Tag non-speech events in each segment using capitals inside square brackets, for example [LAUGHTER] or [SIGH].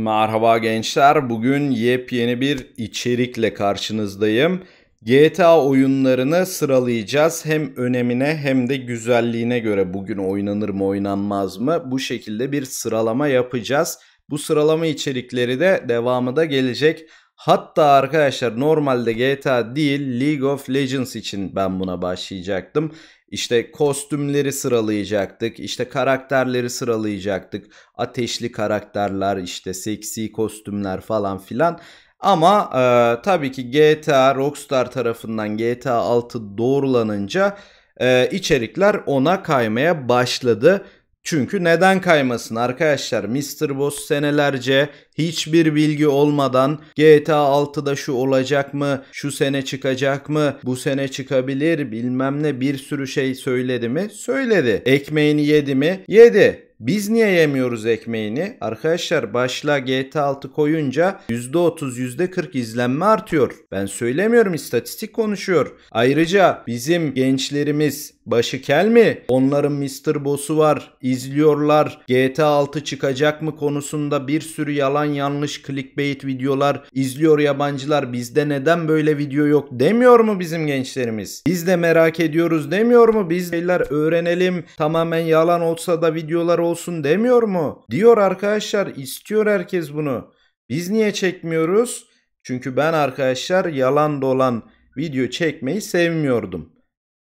Merhaba gençler. Bugün yepyeni bir içerikle karşınızdayım. GTA oyunlarını sıralayacağız. Hem önemine hem de güzelliğine göre bugün oynanır mı oynanmaz mı bu şekilde bir sıralama yapacağız. Bu sıralama içerikleri de devamı da gelecek. Hatta arkadaşlar normalde GTA değil League of Legends için ben buna başlayacaktım. İşte kostümleri sıralayacaktık, işte karakterleri sıralayacaktık. Ateşli karakterler, işte seksi kostümler falan filan. Ama e, tabii ki GTA Rockstar tarafından GTA 6 doğrulanınca e, içerikler ona kaymaya başladı. Çünkü neden kaymasın arkadaşlar? Mr. Boss senelerce hiçbir bilgi olmadan GTA 6'da şu olacak mı? Şu sene çıkacak mı? Bu sene çıkabilir bilmem ne bir sürü şey söyledi mi? Söyledi. Ekmeğini yedi mi? Yedi. Biz niye yemiyoruz ekmeğini? Arkadaşlar başla GTA 6 koyunca %30 %40 izlenme artıyor. Ben söylemiyorum istatistik konuşuyor. Ayrıca bizim gençlerimiz Başı kel mi? Onların Mr. Boss'u var. izliyorlar. GTA 6 çıkacak mı konusunda bir sürü yalan yanlış clickbait videolar izliyor yabancılar. Bizde neden böyle video yok demiyor mu bizim gençlerimiz? Biz de merak ediyoruz demiyor mu? Biz beyler öğrenelim. Tamamen yalan olsa da videolar olsun demiyor mu? Diyor arkadaşlar istiyor herkes bunu. Biz niye çekmiyoruz? Çünkü ben arkadaşlar yalan dolan video çekmeyi sevmiyordum.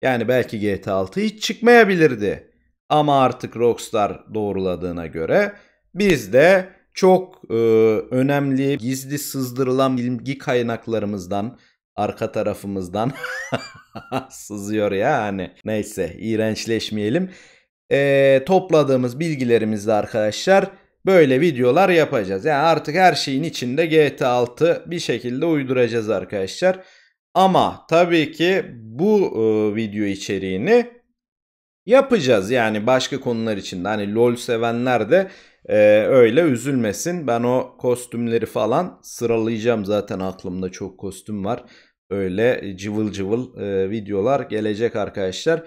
Yani belki GTA 6 hiç çıkmayabilirdi. Ama artık Rockstar doğruladığına göre biz de çok e, önemli gizli sızdırılan bilgi kaynaklarımızdan arka tarafımızdan [LAUGHS] sızıyor ya hani. Neyse iğrençleşmeyelim. E, topladığımız bilgilerimizle arkadaşlar böyle videolar yapacağız. Yani artık her şeyin içinde GTA 6 bir şekilde uyduracağız arkadaşlar. Ama tabii ki bu e, video içeriğini yapacağız. Yani başka konular için de hani LoL sevenler de e, öyle üzülmesin. Ben o kostümleri falan sıralayacağım zaten aklımda çok kostüm var. Öyle cıvıl cıvıl e, videolar gelecek arkadaşlar.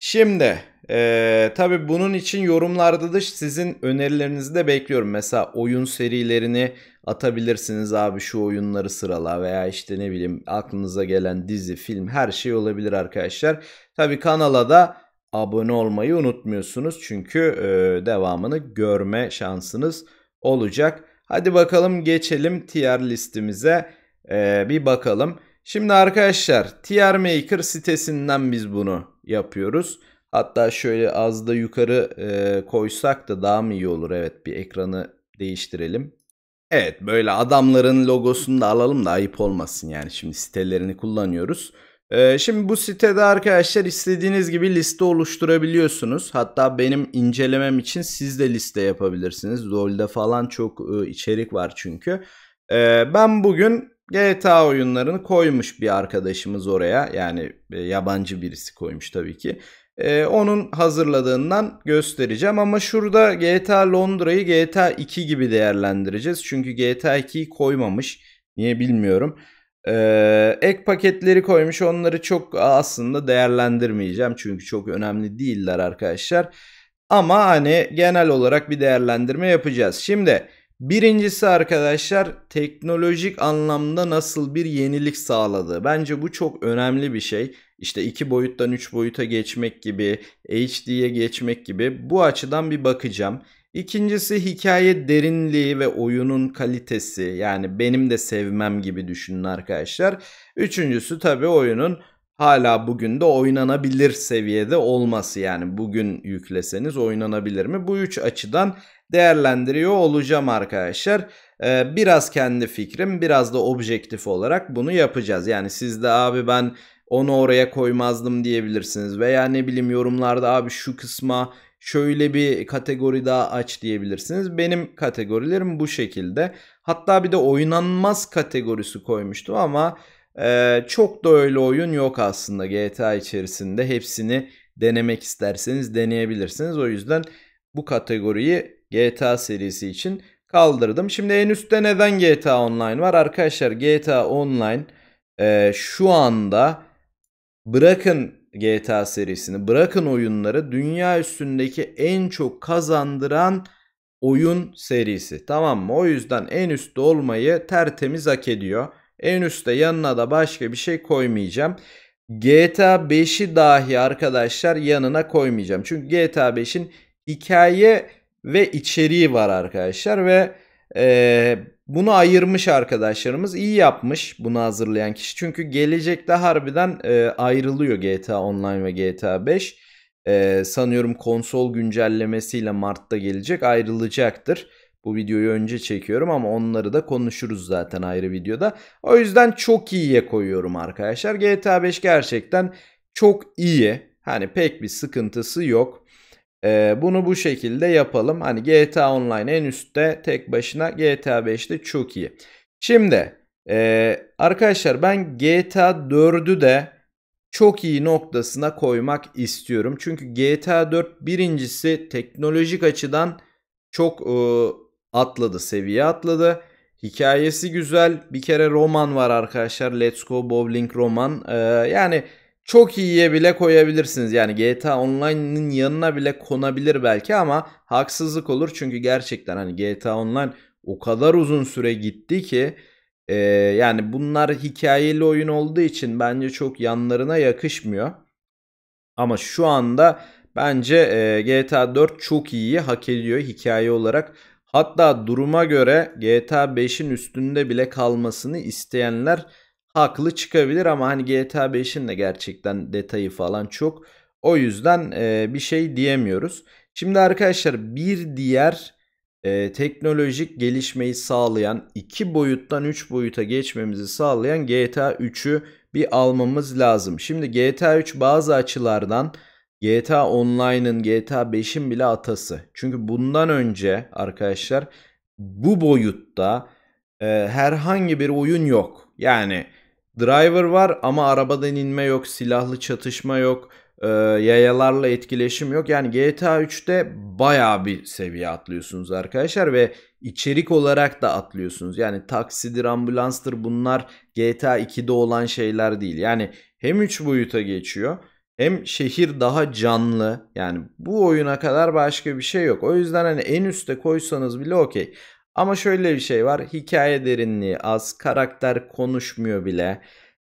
Şimdi e, tabii bunun için yorumlarda da sizin önerilerinizi de bekliyorum. Mesela oyun serilerini atabilirsiniz abi şu oyunları sırala veya işte ne bileyim aklınıza gelen dizi, film her şey olabilir arkadaşlar. Tabi kanala da abone olmayı unutmuyorsunuz çünkü e, devamını görme şansınız olacak. Hadi bakalım geçelim tier listemize e, bir bakalım. Şimdi arkadaşlar tier maker sitesinden biz bunu yapıyoruz. Hatta şöyle az da yukarı e, koysak da daha mı iyi olur? Evet bir ekranı değiştirelim. Evet böyle adamların logosunu da alalım da ayıp olmasın yani şimdi sitelerini kullanıyoruz. E, şimdi bu sitede arkadaşlar istediğiniz gibi liste oluşturabiliyorsunuz. Hatta benim incelemem için siz de liste yapabilirsiniz. LoL'de falan çok e, içerik var çünkü. E, ben bugün GTA oyunlarını koymuş bir arkadaşımız oraya. Yani e, yabancı birisi koymuş tabii ki. Ee, onun hazırladığından göstereceğim ama şurada GTA Londra'yı GTA 2 gibi değerlendireceğiz. Çünkü GTA 2'yi koymamış. Niye bilmiyorum. Ee, ek paketleri koymuş onları çok aslında değerlendirmeyeceğim. Çünkü çok önemli değiller arkadaşlar. Ama hani genel olarak bir değerlendirme yapacağız. Şimdi Birincisi arkadaşlar teknolojik anlamda nasıl bir yenilik sağladı. Bence bu çok önemli bir şey. İşte iki boyuttan üç boyuta geçmek gibi, HD'ye geçmek gibi bu açıdan bir bakacağım. İkincisi hikaye derinliği ve oyunun kalitesi. Yani benim de sevmem gibi düşünün arkadaşlar. Üçüncüsü tabii oyunun hala bugün de oynanabilir seviyede olması yani bugün yükleseniz oynanabilir mi? Bu üç açıdan değerlendiriyor olacağım arkadaşlar. Ee, biraz kendi fikrim biraz da objektif olarak bunu yapacağız. Yani siz de abi ben onu oraya koymazdım diyebilirsiniz veya ne bileyim yorumlarda abi şu kısma şöyle bir kategori daha aç diyebilirsiniz. Benim kategorilerim bu şekilde. Hatta bir de oynanmaz kategorisi koymuştum ama ee, çok da öyle oyun yok aslında GTA içerisinde. Hepsini denemek isterseniz deneyebilirsiniz. O yüzden bu kategoriyi GTA serisi için kaldırdım. Şimdi en üstte neden GTA Online var? Arkadaşlar GTA Online e, şu anda bırakın GTA serisini, bırakın oyunları dünya üstündeki en çok kazandıran oyun serisi. Tamam mı? O yüzden en üstte olmayı tertemiz hak ediyor. En üstte yanına da başka bir şey koymayacağım. GTA 5'i dahi arkadaşlar yanına koymayacağım. Çünkü GTA 5'in hikaye ve içeriği var arkadaşlar ve e, bunu ayırmış arkadaşlarımız iyi yapmış bunu hazırlayan kişi. Çünkü gelecekte harbiden e, ayrılıyor GTA Online ve GTA 5. E, sanıyorum konsol güncellemesiyle Mart'ta gelecek ayrılacaktır. Bu videoyu önce çekiyorum ama onları da konuşuruz zaten ayrı videoda. O yüzden çok iyiye koyuyorum arkadaşlar. GTA 5 gerçekten çok iyi. Hani pek bir sıkıntısı yok. Ee, bunu bu şekilde yapalım. Hani GTA Online en üstte tek başına GTA 5'te çok iyi. Şimdi e, arkadaşlar ben GTA 4'ü de çok iyi noktasına koymak istiyorum. Çünkü GTA 4 birincisi teknolojik açıdan çok e, atladı, seviye atladı. Hikayesi güzel. Bir kere roman var arkadaşlar. Let's Go Bowling roman. Ee, yani çok iyiye bile koyabilirsiniz. Yani GTA Online'ın yanına bile konabilir belki ama haksızlık olur. Çünkü gerçekten hani GTA Online o kadar uzun süre gitti ki e, yani bunlar hikayeli oyun olduğu için bence çok yanlarına yakışmıyor. Ama şu anda bence e, GTA 4 çok iyi hak ediyor hikaye olarak. Hatta duruma göre GTA 5'in üstünde bile kalmasını isteyenler haklı çıkabilir ama hani GTA 5'in de gerçekten detayı falan çok. O yüzden e, bir şey diyemiyoruz. Şimdi arkadaşlar bir diğer e, teknolojik gelişmeyi sağlayan iki boyuttan üç boyuta geçmemizi sağlayan GTA 3'ü bir almamız lazım. Şimdi GTA 3 bazı açılardan GTA Online'ın GTA 5'in bile atası. Çünkü bundan önce arkadaşlar bu boyutta e, herhangi bir oyun yok. Yani driver var ama arabadan inme yok, silahlı çatışma yok, e, yayalarla etkileşim yok. Yani GTA 3'te baya bir seviye atlıyorsunuz arkadaşlar ve içerik olarak da atlıyorsunuz. Yani taksidir, ambulanstır bunlar GTA 2'de olan şeyler değil. Yani hem 3 boyuta geçiyor hem şehir daha canlı. Yani bu oyuna kadar başka bir şey yok. O yüzden hani en üste koysanız bile okey. Ama şöyle bir şey var. Hikaye derinliği az. Karakter konuşmuyor bile.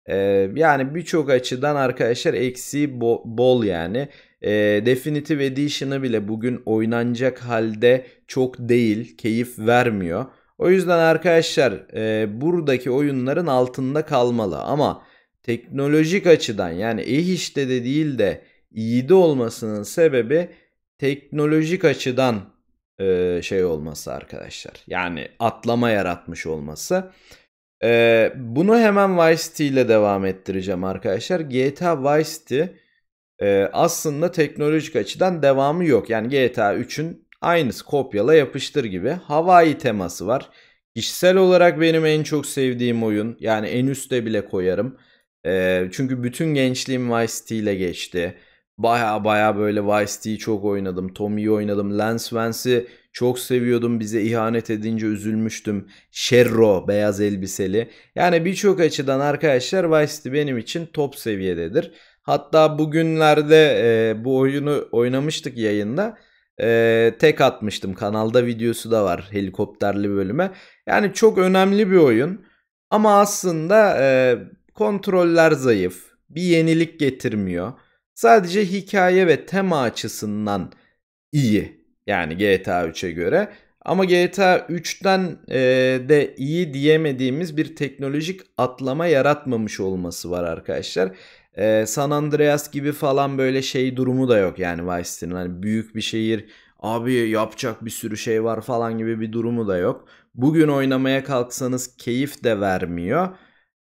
Ee, yani birçok açıdan arkadaşlar eksiği bo- bol yani. Ee, Definitive Edition'ı bile bugün oynanacak halde çok değil. Keyif vermiyor. O yüzden arkadaşlar e, buradaki oyunların altında kalmalı. Ama teknolojik açıdan yani eh işte de değil de iyi de olmasının sebebi teknolojik açıdan e, şey olması arkadaşlar. Yani atlama yaratmış olması. E, bunu hemen Vice City ile devam ettireceğim arkadaşlar. GTA Vice City e, aslında teknolojik açıdan devamı yok. Yani GTA 3'ün aynısı kopyala yapıştır gibi. Hawaii teması var. Kişisel olarak benim en çok sevdiğim oyun. Yani en üste bile koyarım. E, çünkü bütün gençliğim Vice T ile geçti. Baya baya böyle Vice T'yi çok oynadım. Tommy'yi oynadım. Lance Vance'i çok seviyordum. Bize ihanet edince üzülmüştüm. Sherro beyaz elbiseli. Yani birçok açıdan arkadaşlar Vice City benim için top seviyededir. Hatta bugünlerde e, bu oyunu oynamıştık yayında. E, tek atmıştım. Kanalda videosu da var helikopterli bölüme. Yani çok önemli bir oyun. Ama aslında e, Kontroller zayıf, bir yenilik getirmiyor. Sadece hikaye ve tema açısından iyi. Yani GTA 3'e göre. Ama GTA 3'ten e, de iyi diyemediğimiz bir teknolojik atlama yaratmamış olması var arkadaşlar. E, San Andreas gibi falan böyle şey durumu da yok yani Vice City'nin. Hani büyük bir şehir abi yapacak bir sürü şey var falan gibi bir durumu da yok. Bugün oynamaya kalksanız keyif de vermiyor.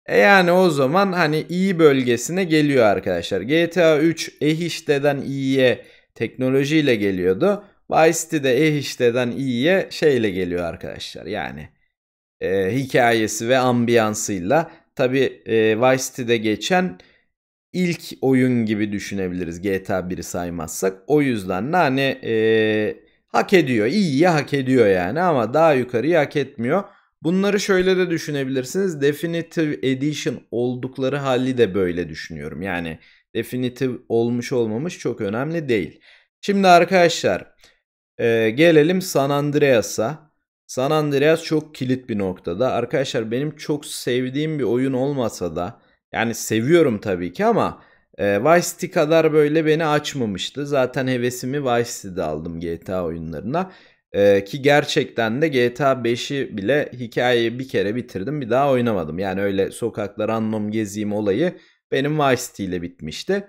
E yani o zaman hani iyi bölgesine geliyor arkadaşlar. GTA 3 Ehişte'den iyiye teknolojiyle geliyordu. Vice City de Ehişte'den iyiye şeyle geliyor arkadaşlar. Yani e, hikayesi ve ambiyansıyla. Tabi e, Vice City'de geçen ilk oyun gibi düşünebiliriz GTA 1'i saymazsak. O yüzden de hani e, hak ediyor. İyiye hak ediyor yani ama daha yukarıyı hak etmiyor. Bunları şöyle de düşünebilirsiniz. Definitive Edition oldukları hali de böyle düşünüyorum. Yani definitive olmuş olmamış çok önemli değil. Şimdi arkadaşlar e, gelelim San Andreas'a. San Andreas çok kilit bir noktada. Arkadaşlar benim çok sevdiğim bir oyun olmasa da yani seviyorum tabii ki ama e, Vice City kadar böyle beni açmamıştı. Zaten hevesimi Vice City'de aldım GTA oyunlarına. Ee, ki gerçekten de GTA 5'i bile hikayeyi bir kere bitirdim bir daha oynamadım. Yani öyle sokaklar anmam gezeyim olayı benim Vice City ile bitmişti.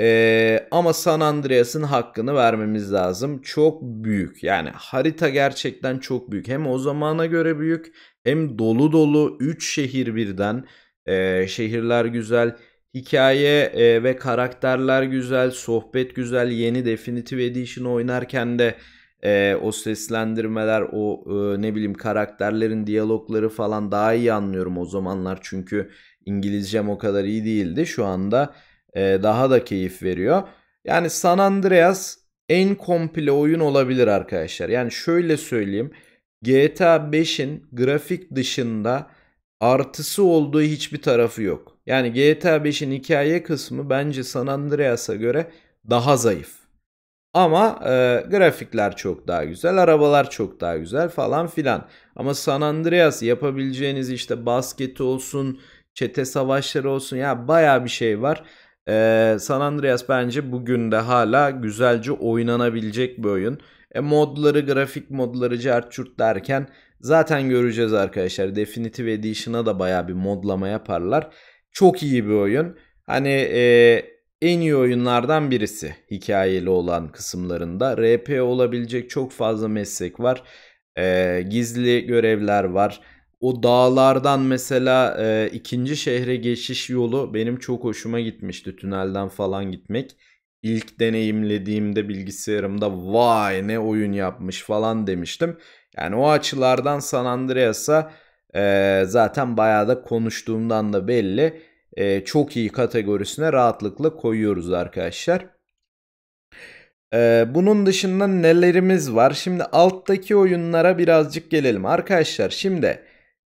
Ee, ama San Andreas'ın hakkını vermemiz lazım. Çok büyük yani harita gerçekten çok büyük. Hem o zamana göre büyük hem dolu dolu 3 şehir birden. Ee, şehirler güzel. Hikaye e, ve karakterler güzel, sohbet güzel. Yeni Definitive Edition oynarken de e, o seslendirmeler, o e, ne bileyim karakterlerin diyalogları falan daha iyi anlıyorum o zamanlar. Çünkü İngilizcem o kadar iyi değildi. Şu anda e, daha da keyif veriyor. Yani San Andreas en komple oyun olabilir arkadaşlar. Yani şöyle söyleyeyim. GTA 5'in grafik dışında artısı olduğu hiçbir tarafı yok. Yani GTA 5'in hikaye kısmı bence San Andreas'a göre daha zayıf. Ama e, grafikler çok daha güzel, arabalar çok daha güzel falan filan. Ama San Andreas yapabileceğiniz işte basketi olsun, çete savaşları olsun ya baya bir şey var. E, San Andreas bence bugün de hala güzelce oynanabilecek bir oyun. E, modları, grafik modları cart çurt derken zaten göreceğiz arkadaşlar. Definitive Edition'a da baya bir modlama yaparlar. Çok iyi bir oyun. Hani e, en iyi oyunlardan birisi hikayeli olan kısımlarında. RP olabilecek çok fazla meslek var. E, gizli görevler var. O dağlardan mesela e, ikinci şehre geçiş yolu benim çok hoşuma gitmişti. Tünelden falan gitmek. İlk deneyimlediğimde bilgisayarımda vay ne oyun yapmış falan demiştim. Yani o açılardan San Andreas'a e, zaten bayağı da konuştuğumdan da belli e, çok iyi kategorisine rahatlıkla koyuyoruz arkadaşlar. E, bunun dışında nelerimiz var? Şimdi alttaki oyunlara birazcık gelelim. Arkadaşlar şimdi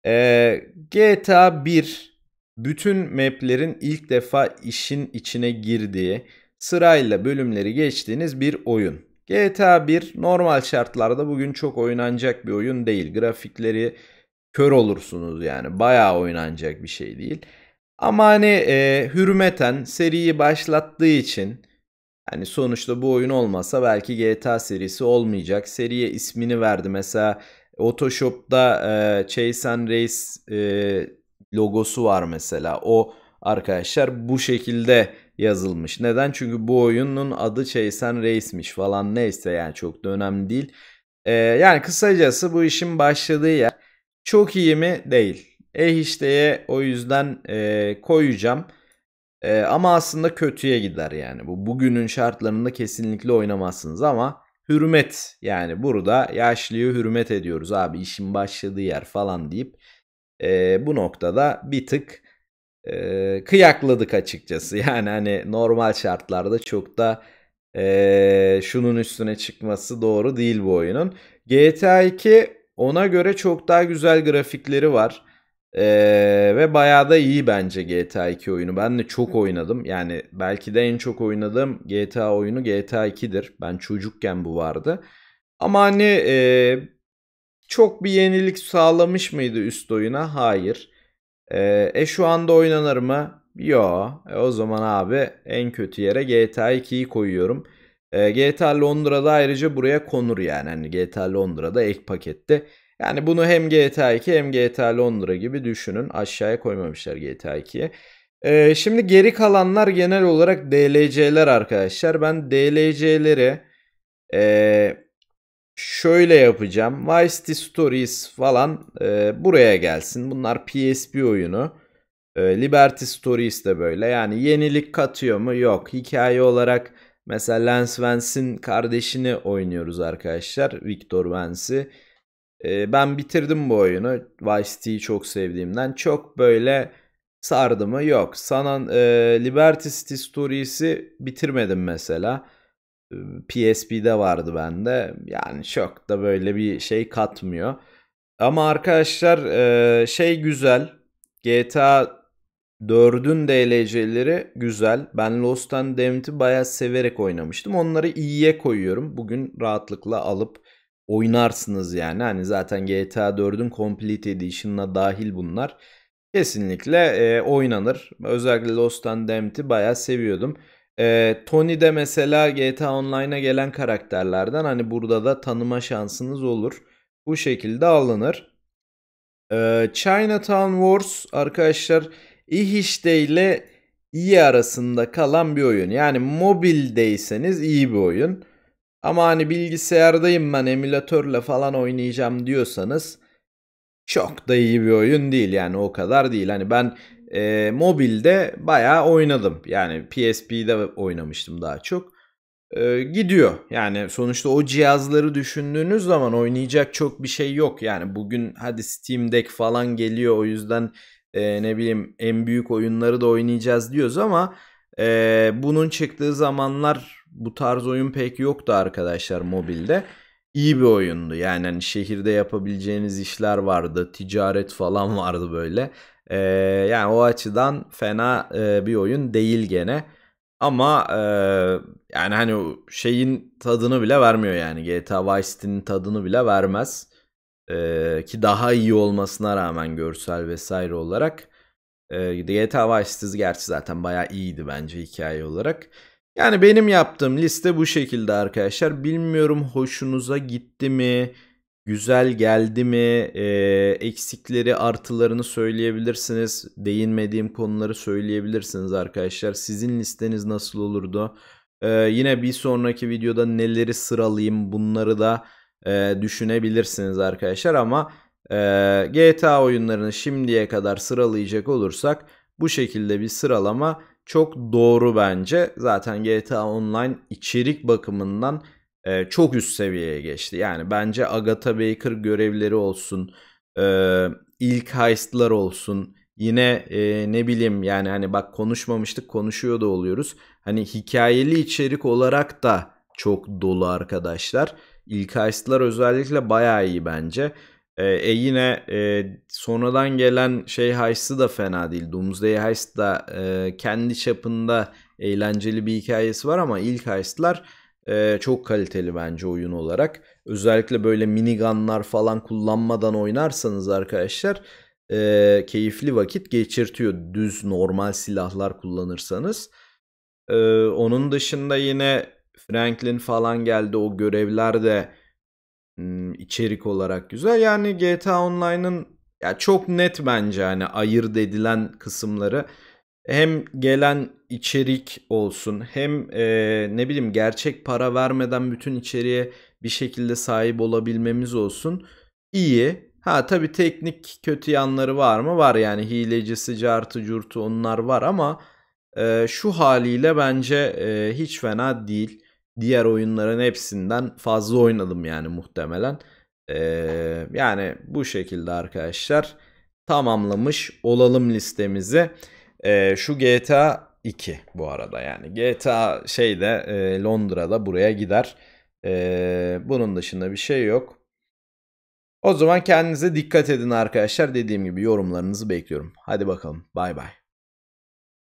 e, GTA 1 bütün maplerin ilk defa işin içine girdiği sırayla bölümleri geçtiğiniz bir oyun. GTA 1 normal şartlarda bugün çok oynanacak bir oyun değil. Grafikleri kör olursunuz yani. Bayağı oynanacak bir şey değil. Ama hani e, hürmeten seriyi başlattığı için yani sonuçta bu oyun olmasa belki GTA serisi olmayacak. Seriye ismini verdi. Mesela Photoshop'ta e, Chase and Race e, logosu var mesela. O arkadaşlar bu şekilde yazılmış. Neden? Çünkü bu oyunun adı Chase and Race'miş falan neyse yani çok da önemli değil. E, yani kısacası bu işin başladığı yer çok iyi mi? Değil. E eh işteye o yüzden e, koyacağım. E, ama aslında kötüye gider yani. Bu bugünün şartlarında kesinlikle oynamazsınız ama hürmet yani burada yaşlıyı hürmet ediyoruz abi işin başladığı yer falan deyip e, bu noktada bir tık e, kıyakladık açıkçası. [LAUGHS] Yani hani normal şartlarda çok da e, şunun üstüne çıkması doğru değil bu oyunun. GTA 2 ona göre çok daha güzel grafikleri var. Ee, ve bayağı da iyi bence GTA 2 oyunu. Ben de çok oynadım. Yani belki de en çok oynadığım GTA oyunu GTA 2'dir. Ben çocukken bu vardı. Ama hani e, çok bir yenilik sağlamış mıydı üst oyuna? Hayır. E, e şu anda oynanır mı? Yo. E, o zaman abi en kötü yere GTA 2'yi koyuyorum. E, GTA Londra'da ayrıca buraya konur yani. Hani GTA Londra'da ek pakette yani bunu hem GTA 2 hem GTA Londra gibi düşünün. Aşağıya koymamışlar GTA 2'ye. Ee, şimdi geri kalanlar genel olarak DLC'ler arkadaşlar. Ben DLC'leri e, şöyle yapacağım. Vice City Stories falan e, buraya gelsin. Bunlar PSP oyunu. E, Liberty Stories de böyle. Yani yenilik katıyor mu? Yok. Hikaye olarak mesela Lance Vance'in kardeşini oynuyoruz arkadaşlar. Victor Vance'i. E, ben bitirdim bu oyunu. Vice City'yi çok sevdiğimden. Çok böyle sardı mı? Yok. Sanan e, Liberty City Stories'i bitirmedim mesela. Ee, PSP'de vardı bende. Yani çok da böyle bir şey katmıyor. Ama arkadaşlar e, şey güzel. GTA 4'ün DLC'leri güzel. Ben Lost and Damned'i bayağı severek oynamıştım. Onları iyiye koyuyorum. Bugün rahatlıkla alıp oynarsınız yani. Hani zaten GTA 4'ün Complete Edition'ına dahil bunlar. Kesinlikle e, oynanır. Özellikle Lost and Empty bayağı seviyordum. E, Tony de mesela GTA Online'a gelen karakterlerden hani burada da tanıma şansınız olur. Bu şekilde alınır. E, Chinatown Wars arkadaşlar İhişte ile iyi e arasında kalan bir oyun. Yani mobildeyseniz iyi bir oyun. Ama hani bilgisayardayım ben emülatörle falan oynayacağım diyorsanız çok da iyi bir oyun değil yani o kadar değil. Hani ben e, mobilde bayağı oynadım. Yani PSP'de oynamıştım daha çok. E, gidiyor. Yani sonuçta o cihazları düşündüğünüz zaman oynayacak çok bir şey yok. Yani bugün hadi Steam Deck falan geliyor o yüzden e, ne bileyim en büyük oyunları da oynayacağız diyoruz ama e, bunun çıktığı zamanlar bu tarz oyun pek yoktu arkadaşlar mobilde. İyi bir oyundu. Yani hani şehirde yapabileceğiniz işler vardı. Ticaret falan [LAUGHS] vardı böyle. Ee, yani o açıdan fena e, bir oyun değil gene. Ama e, yani hani şeyin tadını bile vermiyor yani. GTA Vice City'nin tadını bile vermez. E, ki daha iyi olmasına rağmen görsel vesaire olarak. E, ee, GTA Vice City gerçi zaten bayağı iyiydi bence hikaye olarak. Yani benim yaptığım liste bu şekilde arkadaşlar. Bilmiyorum hoşunuza gitti mi? Güzel geldi mi? E, eksikleri, artılarını söyleyebilirsiniz. Değinmediğim konuları söyleyebilirsiniz arkadaşlar. Sizin listeniz nasıl olurdu? E, yine bir sonraki videoda neleri sıralayayım bunları da e, düşünebilirsiniz arkadaşlar. Ama e, GTA oyunlarını şimdiye kadar sıralayacak olursak bu şekilde bir sıralama çok doğru bence. Zaten GTA Online içerik bakımından e, çok üst seviyeye geçti. Yani bence Agatha Baker görevleri olsun, e, ilk heist'lar olsun. Yine e, ne bileyim yani hani bak konuşmamıştık konuşuyor da oluyoruz. Hani hikayeli içerik olarak da çok dolu arkadaşlar. İlk heist'lar özellikle bayağı iyi bence. E, e yine e, sonradan gelen şey heist'ı da fena değil. Doomsday Heist da e, kendi çapında eğlenceli bir hikayesi var ama ilk heist'lar e, çok kaliteli bence oyun olarak. Özellikle böyle minigunlar falan kullanmadan oynarsanız arkadaşlar e, keyifli vakit geçirtiyor. Düz normal silahlar kullanırsanız. E, onun dışında yine Franklin falan geldi o görevler de Hmm, içerik olarak güzel. Yani GTA Online'ın ya çok net bence hani ayır dedilen kısımları hem gelen içerik olsun hem e, ne bileyim gerçek para vermeden bütün içeriğe bir şekilde sahip olabilmemiz olsun. iyi. Ha tabi teknik kötü yanları var mı? Var yani hilecisi, cartı, curtu onlar var ama e, şu haliyle bence e, hiç fena değil diğer oyunların hepsinden fazla oynadım yani muhtemelen. Ee, yani bu şekilde arkadaşlar tamamlamış olalım listemizi. Ee, şu GTA 2 bu arada yani GTA şeyde e, Londra'da buraya gider. Ee, bunun dışında bir şey yok. O zaman kendinize dikkat edin arkadaşlar. Dediğim gibi yorumlarınızı bekliyorum. Hadi bakalım. Bay bay.